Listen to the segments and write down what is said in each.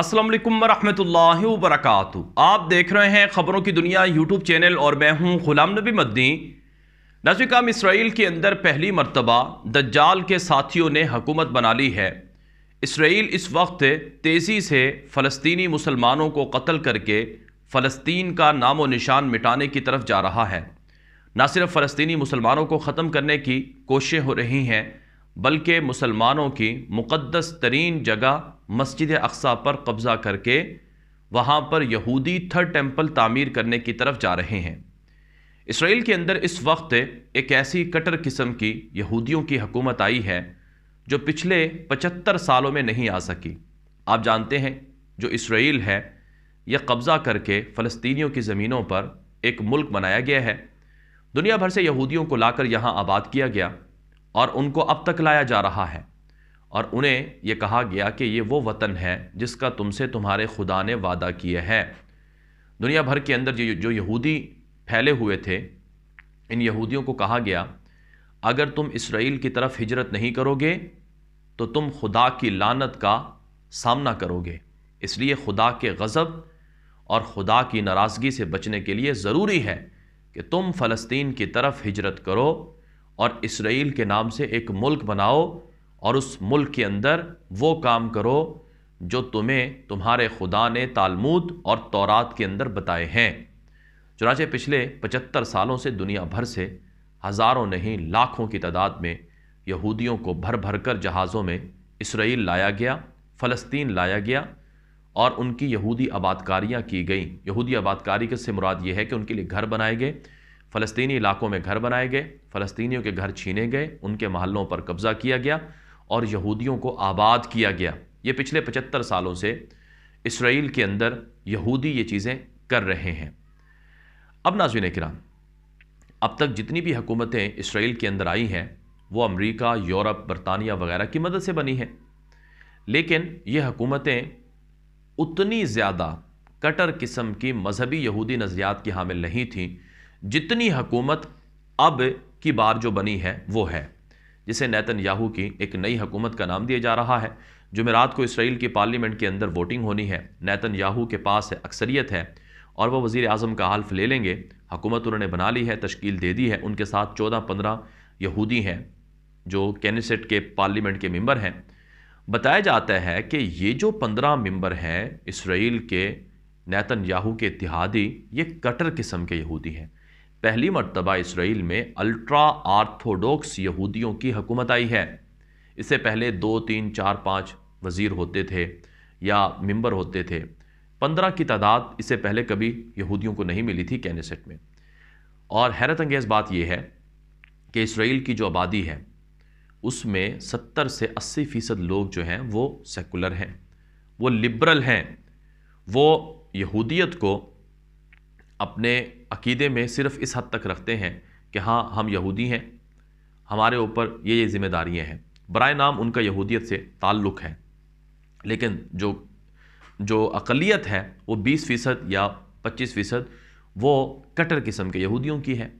असलम वरहमल वरक आप देख रहे हैं ख़बरों की दुनिया यूट्यूब चैनल और मैं हूं गुलाम नबी मदनी नजरिकाम इसराइल के अंदर पहली मरतबा दज्जाल के साथियों ने हकूमत बना ली है इसराइल इस वक्त तेज़ी से फ़लस्तीनी मुसलमानों को कत्ल करके फ़लस्तीन का नामो निशान मिटाने की तरफ जा रहा है न सिर्फ फ़लस्तीनी मुसलमानों को ख़त्म करने की कोशिशें हो रही हैं बल्कि मुसलमानों की मुक़दस तरीन जगह मस्जिद अक्सा पर कब्ज़ा करके वहाँ पर यहूदी थर्ड टेम्पल तामीर करने की तरफ जा रहे हैं इसराइल के अंदर इस वक्त एक ऐसी कटर किस्म की यहूदियों की हकूमत आई है जो पिछले पचहत्तर सालों में नहीं आ सकी आप जानते हैं जो इसराइल है यह कब्ज़ा करके फ़लस्तीनियों की ज़मीनों पर एक मुल्क बनाया गया है दुनिया भर से यहूदियों को लाकर यहाँ आबाद किया गया और उनको अब तक लाया जा रहा है और उन्हें यह कहा गया कि ये वो वतन है जिसका तुमसे तुम्हारे खुदा ने वादा किए है दुनिया भर के अंदर जो यहूदी फैले हुए थे इन यहूदियों को कहा गया अगर तुम इसराइल की तरफ हिजरत नहीं करोगे तो तुम खुदा की लानत का सामना करोगे इसलिए खुदा के गज़ब और खुदा की नाराज़गी से बचने के लिए ज़रूरी है कि तुम फ़लस्तीन की तरफ हिजरत करो और इसराइल के नाम से एक मुल्क बनाओ और उस मुल्क के अंदर वो काम करो जो तुम्हें तुम्हारे खुदा ने तालमूद और तौरात के अंदर बताए हैं चुनाचे पिछले पचहत्तर सालों से दुनिया भर से हज़ारों नहीं लाखों की तादाद में यहूदियों को भर भर कर जहाज़ों में इसराइल लाया गया फ़लस्तीन लाया गया और उनकी यहूदी आबादकारियाँ की गई यहूदी आबादकारी से मुराद ये है कि उनके लिए घर बनाए गए फ़लस्तनी इलाकों में घर बनाए गए फ़लस्तियों के घर छीने गए उनके महलों पर कब्ज़ा किया गया और यहूदियों को आबाद किया गया ये पिछले पचहत्तर सालों से इसराइल के अंदर यहूदी ये चीज़ें कर रहे हैं अब नाजुन किराम अब तक जितनी भी हुकूमतें इसराइल के अंदर आई हैं वो अमेरिका यूरोप बरतानिया वगैरह की मदद से बनी हैं लेकिन ये हुकूमतें उतनी ज़्यादा कटर किस्म की मजहबी यहूदी नज़रियात की हामिल नहीं थीं जितनी हकूमत अब की बार जो बनी है वो है जिसे नैतन याहू की एक नई हकूमत का नाम दिया जा रहा है जुमेरात को इसराइल की पार्लियामेंट के अंदर वोटिंग होनी है नैतन याहू के पास अक्सरियत है और वह वज़ी अजम का हल्फ ले लेंगे हकूमत उन्होंने बना ली है तश्कील दे दी है उनके साथ चौदह पंद्रह यहूदी हैं जो कैनिसेट के पार्लियामेंट के मेम्बर हैं बताया जाता है कि ये जो पंद्रह मेम्बर हैं इसराइल के नैतन याहू के इतिहादी ये कटर किस्म के यहूदी हैं पहली मरतबा इसराइल में अल्ट्रा आर्थोडॉक्स यहूदियों की हुकूमत आई है इससे पहले दो तीन चार पाँच वज़ीर होते थे या मंबर होते थे पंद्रह की तादाद इससे पहले कभी यहूदियों को नहीं मिली थी कैनेसेट में और हैरत अंगेज़ बात यह है कि इसराइल की जो आबादी है उसमें सत्तर से अस्सी फ़ीसद लोग जो हैं वो सेकुलर हैं वो लिबरल हैं वो यहूदियत को अपने अकीदे में सिर्फ इस हद तक रखते हैं कि हाँ हम यहूदी हैं हमारे ऊपर ये ये ज़िम्मेदारियाँ हैं बर नाम उनका यहूदियत से ताल्लुक़ है लेकिन जो जो अकलीत है वो 20 फ़ीसद या 25 फ़ीसद वो कटर किस्म के यहूदियों की है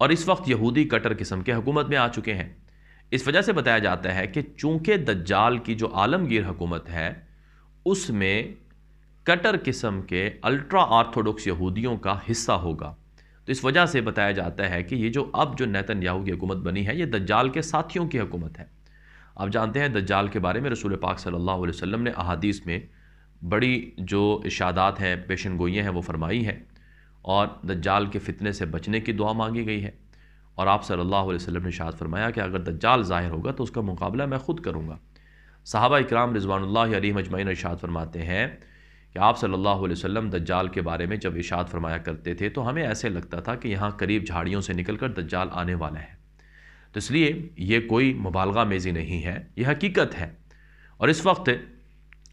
और इस वक्त यहूदी कटर किस्म के हुकूमत में आ चुके हैं इस वजह से बताया जाता है कि चूँकि दज्जाल की जो आलमगीर हुकूमत है उसमें कटर किस्म के अल्ट्रा आर्थोडॉक्स यहूदियों का हिस्सा होगा तो इस वजह से बताया जाता है कि ये जो अब जो नैतन याहू की हुकूमत बनी है ये दज्जाल के साथियों की हुकूमत है आप जानते हैं दज्जाल के बारे में रसूल पाक सल्लल्लाहु अलैहि वसल्लम ने अहादीस में बड़ी जो इशादात हैं पेशन गोइयाँ हैं वो फरमाई हैं और दज्जाल के फितने से बचने की दुआ मांगी गई है और आप सल्लल्लाहु अलैहि वसल्लम ने शाद फरमाया कि अगर दज्जाल ज़ाहिर होगा तो उसका मुकाबला मैं ख़ुद करूँगा साहबा इकराम रिजवानल्ला अली ने इर्शाद फरमाते हैं कि आप सल्लल्लाहु अलैहि वसल्लम दज्जाल के बारे में जब इशाद फरमाया करते थे तो हमें ऐसे लगता था कि यहाँ करीब झाड़ियों से निकल कर दज्जाल आने वाला है तो इसलिए ये कोई मुबालगा मेजी नहीं है यह हकीकत है और इस वक्त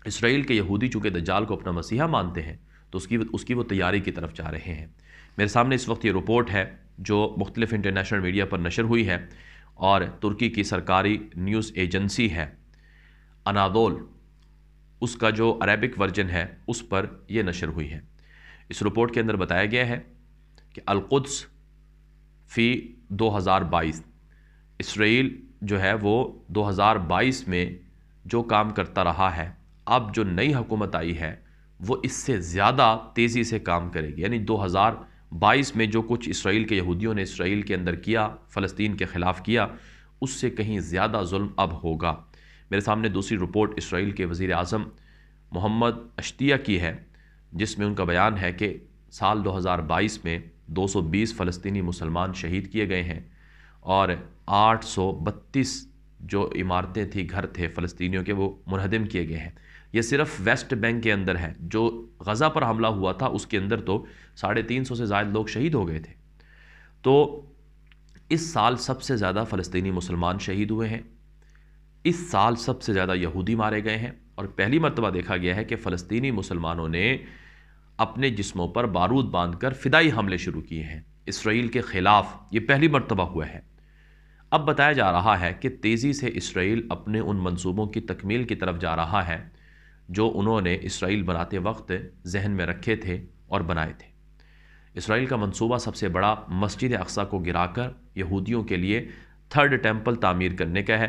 इसराइल के यहूदी चूँकि दज्जाल को अपना मसीहा मानते हैं तो उसकी उसकी वो तैयारी की तरफ जा रहे हैं मेरे सामने इस वक्त ये रिपोर्ट है जो मुख्तलिफ इंटरनेशनल मीडिया पर नशर हुई है और तुर्की की सरकारी न्यूज़ एजेंसी है अनादोल उसका जो अरेबिक वर्जन है उस पर यह नशर हुई है इस रिपोर्ट के अंदर बताया गया है कि अलकुद्स फ़ी 2022 इसराइल जो है वो 2022 में जो काम करता रहा है अब जो नई हुकूमत आई है वो इससे ज़्यादा तेज़ी से काम करेगी यानी 2022 में जो कुछ इसराइल के यहूदियों ने इसराइल के अंदर किया फ़लस्तीन के ख़िलाफ़ किया उससे कहीं ज़्यादा जुल्म अब होगा मेरे सामने दूसरी रिपोर्ट इसराइल के वज़ी अजम मोहम्मद अश्तिया की है जिसमें उनका बयान है कि साल 2022 में 220 फ़लस्तीनी मुसलमान शहीद किए गए हैं और 832 जो इमारतें थी घर थे फ़लस्तियों के वो मुनहदम किए गए हैं ये सिर्फ वेस्ट बैंक के अंदर है जो गज़ा पर हमला हुआ था उसके अंदर तो साढ़े तीन सौ से ज़ायद लोग शहीद हो गए थे तो इस साल सबसे ज़्यादा फ़लस्तनी मुसलमान शहीद हुए हैं इस साल सबसे ज़्यादा यहूदी मारे गए हैं और पहली मरतबा देखा गया है कि फ़लस्तीनी मुसलमानों ने अपने जिस्मों पर बारूद बांध कर फ़िदाई हमले शुरू किए हैं इसराइल के ख़िलाफ़ ये पहली मरतबा हुआ है अब बताया जा रहा है कि तेज़ी से इसराइल अपने उन मंसूबों की तकमील की तरफ जा रहा है जो उन्होंने इसराइल बनाते वक्त जहन में रखे थे और बनाए थे इसराइल का मंसूबा सबसे बड़ा मस्जिद अक्सा को गिराकर यहूदियों के लिए थर्ड टेम्पल तामीर करने का है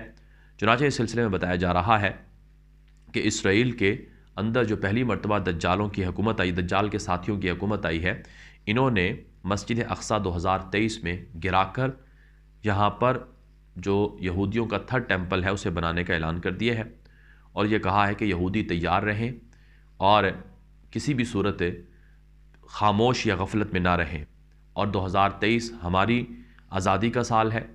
चुनाचे इस सिलसिले में बताया जा रहा है कि इसराइल के अंदर जो पहली मरतबा दज्जालों की हुकूमत आई दज्जाल के साथियों की हुकूमत आई है इन्होंने मस्जिद अक्सा 2023 में गिराकर यहाँ पर जो यहूदियों का थर्ड टेम्पल है उसे बनाने का ऐलान कर दिया है और ये कहा है कि यहूदी तैयार रहें और किसी भी सूरत खामोश या गफलत में ना रहें और 2023 हमारी आज़ादी का साल है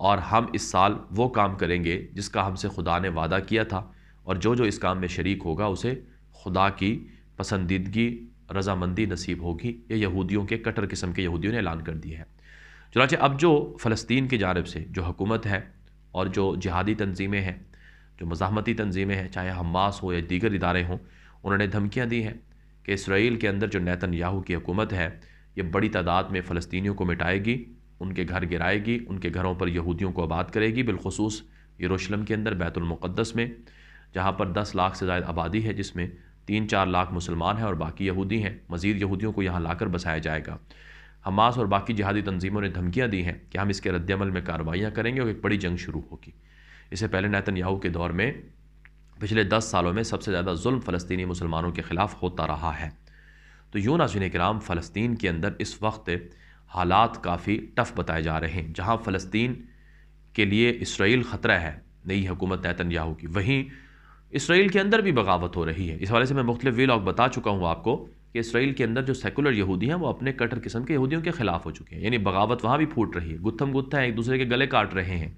और हम इस साल वो काम करेंगे जिसका हमसे खुदा ने वादा किया था और जो जो इस काम में शरीक होगा उसे खुदा की पसंदीदगी रजामंदी नसीब होगी ये यहूदियों के कटर किस्म के यहूदियों ने ऐलान कर दिया है चुनाचे अब जो फ़लस्तीन की जानब से जो हुकूमत है और जो जिहादी तनजीमें हैं जो मज़ाती तनज़ीमें हैं चाहे हमास हो या दीगर इदारे हों उन्होंने धमकियाँ दी हैं कि इसराइल के अंदर जो नैतन याहू की हुकूमत है ये बड़ी तादाद में फ़लस्तियों को मिटाएगी उनके घर गिराएगी उनके घरों पर यहूदियों को आबाद करेगी बिलखसूस यरूशलेम के अंदर बैतुलमक़दस में जहाँ पर दस लाख से ज़्यादा आबादी है जिसमें तीन चार लाख मुसलमान हैं और बाकी यहूदी हैं मज़ीद यहूदियों को यहाँ लाकर बसाया जाएगा हमास और बाकी जिहादी तंजीमों ने धमकियाँ दी हैं कि हम इसके रद्दमल में कार्रवाइयाँ करेंगे और एक बड़ी जंग शुरू होगी इससे पहले नैतन याहू के दौर में पिछले दस सालों में सबसे ज़्यादा जुल्म फ़लस्तनी मुसलमानों के ख़िलाफ़ होता रहा है तो यूँ नाजिन कराम फ़लस्तीन के अंदर इस वक्त हालात काफ़ी टफ बताए जा रहे हैं जहाँ फ़लस्तीन के लिए इसराइल ख़तरा है नई हुकूमत याहू की वहीं इसराइल के अंदर भी बगावत हो रही है इस हवाले से मैं मुख्तलिफ व्लॉग बता चुका हूँ आपको कि इसराइल के अंदर जो सेकुलर यहूदी हैं वो अपने कटर किस्म के यहूदियों के ख़िलाफ़ हो चुके हैं यानी बगावत वहाँ भी फूट रही है गुत्थम गुत्था एक दूसरे के गले काट रहे हैं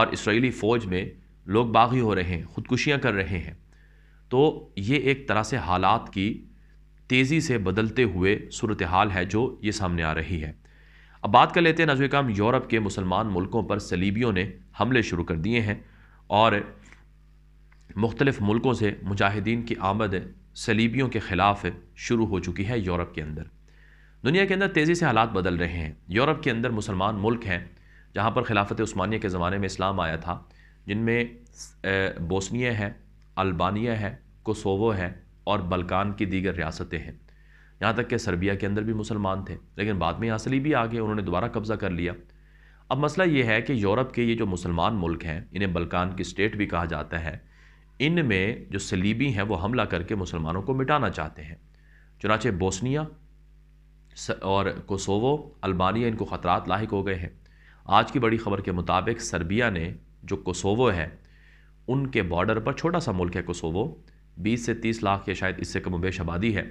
और इसराइली फ़ौज में लोग बागी हो रहे हैं ख़ुदकुशियाँ कर रहे हैं तो ये एक तरह से हालात की तेज़ी से बदलते हुए सूरत हाल है जो ये सामने आ रही है अब बात कर लेते हैं नजरकाम यूरोप के मुसलमान मुल्कों पर सलीबियों ने हमले शुरू कर दिए हैं और मुख्तलिफ़ मुल्कों से मुजाहिदीन की आमद सलीबियों के ख़िलाफ़ शुरू हो चुकी है यूरोप के अंदर दुनिया के अंदर तेज़ी से हालात बदल रहे हैं यूरोप के अंदर मुसलमान मुल्क हैं जहाँ पर खिलाफत स्मानिया के ज़माने में इस्लाम आया था जिनमें बोसनिया है अल्बानिया है कोसोवो है और बलकान की दीगर रियासतें हैं यहाँ तक कि सर्बिया के अंदर भी मुसलमान थे लेकिन बाद में यहाँ सलीबी आ गए उन्होंने दोबारा कब्ज़ा कर लिया अब मसला ये है कि यूरोप के ये जो मुसलमान मुल्क हैं इन्हें बलकान की स्टेट भी कहा जाता है इनमें जो सलीबी हैं वो हमला करके मुसलमानों को मिटाना चाहते हैं चुनाचे बोसनिया और कोसोवो अल्बानिया इनको ख़तरात लाक हो गए हैं आज की बड़ी ख़बर के मुताबिक सर्बिया ने जो कोसोवो है उनके बॉर्डर पर छोटा सा मुल्क है कोसोवो बीस से तीस लाख या शायद इससे कम बेश आबादी है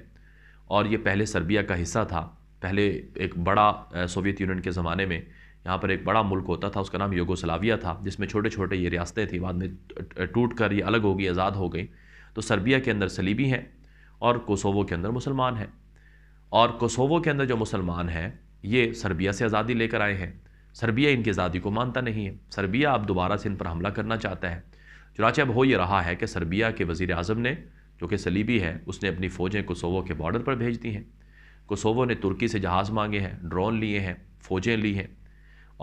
और ये पहले सर्बिया का हिस्सा था पहले एक बड़ा सोवियत यूनियन के ज़माने में यहाँ पर एक बड़ा मुल्क होता था उसका नाम योगोसलाविया था जिसमें छोटे छोटे ये रियासतें थी बाद में टूट कर ये अलग हो गई आज़ाद हो गई तो सर्बिया के अंदर सलीबी हैं और कोसोवो के अंदर मुसलमान हैं और कोसोवो के अंदर जो मुसलमान हैं ये सर्बिया से आज़ादी लेकर आए हैं सर्बिया इनकी आज़ादी को मानता नहीं है सर्बिया अब दोबारा से इन पर हमला करना चाहता है चुनाचे अब हो ये रहा है कि सर्बिया के वज़ी अजम ने जो कि सलीबी है उसने अपनी फ़ौजें कोसोवो के बॉर्डर पर भेज दी हैं कोसोवो ने तुर्की से जहाज़ मांगे हैं ड्रोन लिए हैं फ़ौजें ली हैं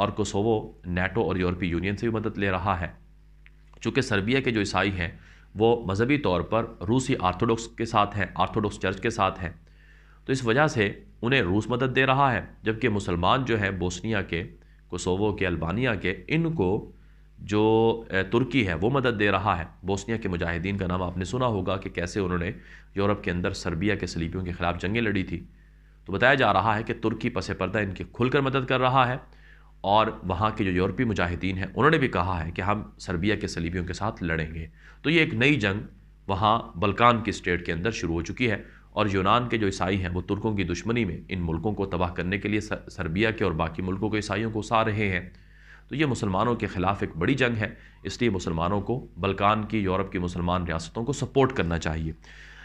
और कोसोवो नेटो और यूरोपीय यूनियन से भी मदद ले रहा है चूँकि सर्बिया के जो ईसाई हैं वो मजहबी तौर पर रूसी आर्थोडॉक्स के साथ हैं आर्थोडॉक्स चर्च के साथ हैं तो इस वजह से उन्हें रूस मदद दे रहा है जबकि मुसलमान जो है बोस्निया के कोसोवो के अल्बानिया के इनको जो तुर्की है वो मदद दे रहा है बोस्निया के मुजाहिदीन का नाम आपने सुना होगा कि कैसे उन्होंने यूरोप के अंदर सर्बिया के सलीबियों के ख़िलाफ़ जंगें लड़ी थी तो बताया जा रहा है कि तुर्की पसे पर्दा इनकी खुलकर मदद कर रहा है और वहाँ के जो यूरोपीय मुजाहिदीन हैं उन्होंने भी कहा है कि हम सर्बिया के सलीबियों के साथ लड़ेंगे तो ये एक नई जंग वहाँ बल्कान की स्टेट के अंदर शुरू हो चुकी है और यूनान के जो ईसाई हैं वो तुर्कों की दुश्मनी में इन मुल्कों को तबाह करने के लिए सर्बिया के और बाकी मुल्कों के ईसाइयों को उसा रहे हैं तो ये मुसलमानों के ख़िलाफ़ एक बड़ी जंग है इसलिए मुसलमानों को बल्कान की यूरोप की मुसलमान रियासतों को सपोर्ट करना चाहिए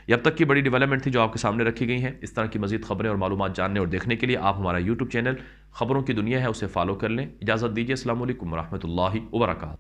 जब अब तक की बड़ी डेवलपमेंट थी जो आपके सामने रखी गई हैं इस तरह की मजीद खबरें और मालूम जानने और देखने के लिए आप हमारा यूट्यूब चैनल खबरों की दुनिया है उसे फॉलो कर लें इजाज़त दीजिए असल वरहमल वर्का